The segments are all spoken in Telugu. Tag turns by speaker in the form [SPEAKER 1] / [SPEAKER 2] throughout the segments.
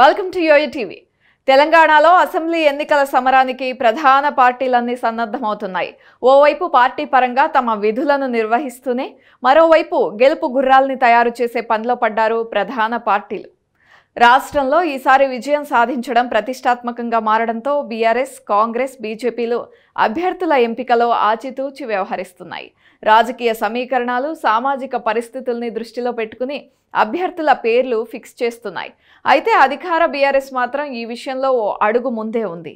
[SPEAKER 1] వెల్కమ్ టు యోయో టీవీ తెలంగాణలో అసెంబ్లీ ఎన్నికల సమరానికి ప్రధాన పార్టీలన్నీ సన్నద్ధమవుతున్నాయి ఓవైపు పార్టీ పరంగా తమ విధులను నిర్వహిస్తూనే మరోవైపు గెలుపు గుర్రాల్ని తయారు చేసే పనిలో పడ్డారు ప్రధాన పార్టీలు రాష్ట్రంలో ఈసారి విజయం సాధించడం ప్రతిష్టాత్మకంగా మారడంతో బీఆర్ఎస్ కాంగ్రెస్ బీజేపీలు అభ్యర్థుల ఎంపికలో ఆచితూచి వ్యవహరిస్తున్నాయి రాజకీయ సమీకరణాలు సామాజిక పరిస్థితుల్ని దృష్టిలో పెట్టుకుని అభ్యర్థుల పేర్లు ఫిక్స్ చేస్తున్నాయి అయితే అధికార బీఆర్ఎస్ మాత్రం ఈ విషయంలో ఓ అడుగు ముందే ఉంది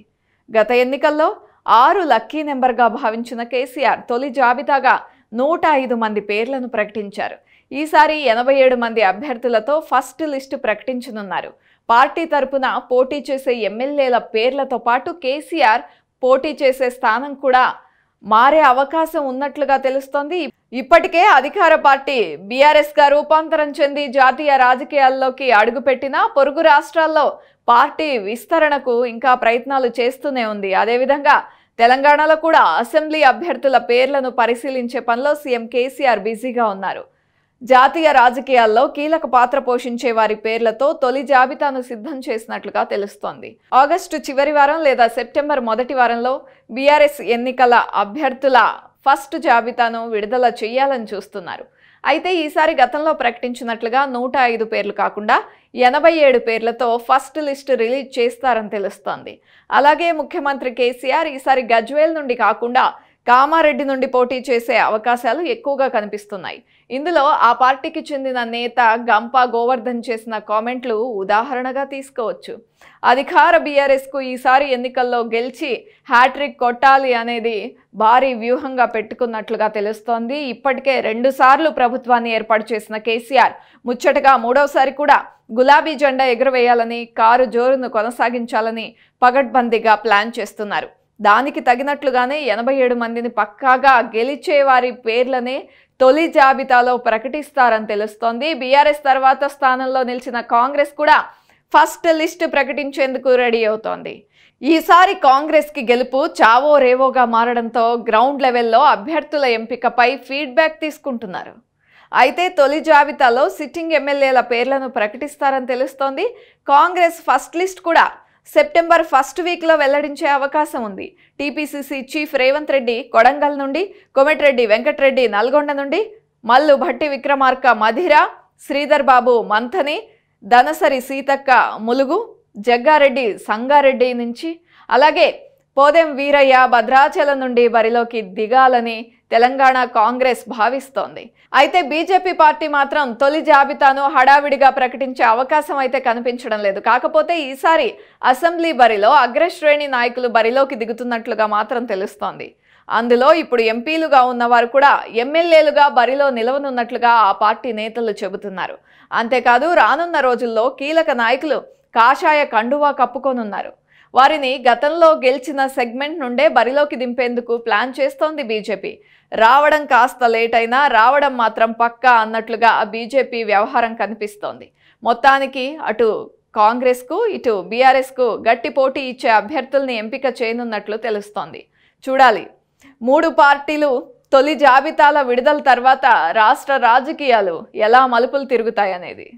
[SPEAKER 1] గత ఎన్నికల్లో ఆరు లక్కీ నెంబర్గా భావించిన కేసీఆర్ తొలి జాబితాగా నూట ఐదు మంది పేర్లను ప్రకటించారు ఈసారి ఎనభై ఏడు మంది అభ్యర్థులతో ఫస్ట్ లిస్టు ప్రకటించనున్నారు పార్టీ తరపున పోటీ చేసే ఎమ్మెల్యేల పేర్లతో పాటు కేసీఆర్ పోటీ చేసే స్థానం కూడా మారే అవకాశం ఉన్నట్లుగా తెలుస్తోంది ఇప్పటికే అధికార పార్టీ బీఆర్ఎస్ గా రూపాంతరం చెంది జాతీయ రాజకీయాల్లోకి అడుగుపెట్టినా పొరుగు రాష్ట్రాల్లో పార్టీ విస్తరణకు ఇంకా ప్రయత్నాలు చేస్తూనే ఉంది అదేవిధంగా తెలంగాణలో కూడా అసెంబ్లీ అభ్యర్థుల పేర్లను పరిశీలించే పనిలో సీఎం కేసీఆర్ బిజీగా ఉన్నారు జాతీయ రాజకీయాల్లో కీలక పాత్ర పోషించే వారి పేర్లతో తొలి జాబితాను సిద్ధం చేసినట్లుగా తెలుస్తోంది ఆగస్టు చివరి వారం లేదా సెప్టెంబర్ మొదటి వారంలో బీఆర్ఎస్ ఎన్నికల అభ్యర్థుల ఫస్ట్ జాబితాను విడుదల చేయాలని చూస్తున్నారు అయితే ఈసారి గతంలో ప్రకటించినట్లుగా నూట ఐదు పేర్లు కాకుండా ఎనభై ఏడు పేర్లతో ఫస్ట్ లిస్ట్ రిలీజ్ చేస్తారని తెలుస్తోంది అలాగే ముఖ్యమంత్రి కేసీఆర్ ఈసారి గజ్వేల్ నుండి కాకుండా కామారెడ్డి నుండి పోటీ చేసే అవకాశాలు ఎక్కువగా కనిపిస్తున్నాయి ఇందులో ఆ పార్టీకి చెందిన నేత గంపా గోవర్ధన్ చేసిన కామెంట్లు ఉదాహరణగా తీసుకోవచ్చు అధికార బీఆర్ఎస్కు ఈసారి ఎన్నికల్లో గెలిచి హ్యాట్రిక్ కొట్టాలి అనేది భారీ వ్యూహంగా పెట్టుకున్నట్లుగా తెలుస్తోంది ఇప్పటికే రెండుసార్లు ప్రభుత్వాన్ని ఏర్పాటు చేసిన కేసీఆర్ ముచ్చటగా మూడవసారి కూడా గులాబీ జెండా ఎగురవేయాలని కారు జోరును కొనసాగించాలని పగడ్బందీగా ప్లాన్ చేస్తున్నారు దానికి తగినట్లుగానే ఎనభై ఏడు మందిని పక్కాగా గెలిచే వారి పేర్లనే తొలి జాబితాలో ప్రకటిస్తారని తెలుస్తోంది బీఆర్ఎస్ తర్వాత స్థానంలో నిలిచిన కాంగ్రెస్ కూడా ఫస్ట్ లిస్ట్ ప్రకటించేందుకు రెడీ అవుతోంది ఈసారి కాంగ్రెస్కి గెలుపు చావో రేవోగా మారడంతో గ్రౌండ్ లెవెల్లో అభ్యర్థుల ఎంపికపై ఫీడ్బ్యాక్ తీసుకుంటున్నారు అయితే తొలి జాబితాలో సిట్టింగ్ ఎమ్మెల్యేల పేర్లను ప్రకటిస్తారని తెలుస్తోంది కాంగ్రెస్ ఫస్ట్ లిస్ట్ కూడా సెప్టెంబర్ ఫస్ట్ వీక్లో వెల్లడించే అవకాశం ఉంది టీపీసీసీ చీఫ్ రేవంత్ రెడ్డి కొడంగల్ నుండి కోమటిరెడ్డి వెంకటరెడ్డి నల్గొండ నుండి మల్లు భట్టి విక్రమార్క మధిర శ్రీధర్ బాబు మంథని ధనసరి సీతక్క ములుగు జగ్గారెడ్డి సంగారెడ్డి నుంచి అలాగే పోదెం వీరయ్య భద్రాచలం నుండి బరిలోకి దిగాలని తెలంగాణ కాంగ్రెస్ భావిస్తోంది అయితే బీజేపీ పార్టీ మాత్రం తొలి జాబితాను హడావిడిగా ప్రకటించే అవకాశం అయితే కనిపించడం లేదు కాకపోతే ఈసారి అసెంబ్లీ బరిలో అగ్రశ్రేణి నాయకులు బరిలోకి దిగుతున్నట్లుగా మాత్రం తెలుస్తోంది అందులో ఇప్పుడు ఎంపీలుగా ఉన్నవారు కూడా ఎమ్మెల్యేలుగా బరిలో నిలవనున్నట్లుగా ఆ పార్టీ నేతలు చెబుతున్నారు అంతేకాదు రానున్న రోజుల్లో కీలక నాయకులు కాషాయ కండువా కప్పుకొనున్నారు వారిని గతంలో గెలిచిన సెగ్మెంట్ నుండే బరిలోకి దింపేందుకు ప్లాన్ చేస్తోంది బీజేపీ రావడం కాస్త లేట్ అయినా రావడం మాత్రం పక్కా అన్నట్లుగా బీజేపీ వ్యవహారం కనిపిస్తోంది మొత్తానికి అటు కాంగ్రెస్కు ఇటు బీఆర్ఎస్కు గట్టి పోటీ ఇచ్చే అభ్యర్థుల్ని ఎంపిక చేయనున్నట్లు తెలుస్తోంది చూడాలి మూడు పార్టీలు తొలి జాబితాల విడుదల తర్వాత రాష్ట్ర రాజకీయాలు ఎలా మలుపులు తిరుగుతాయనేది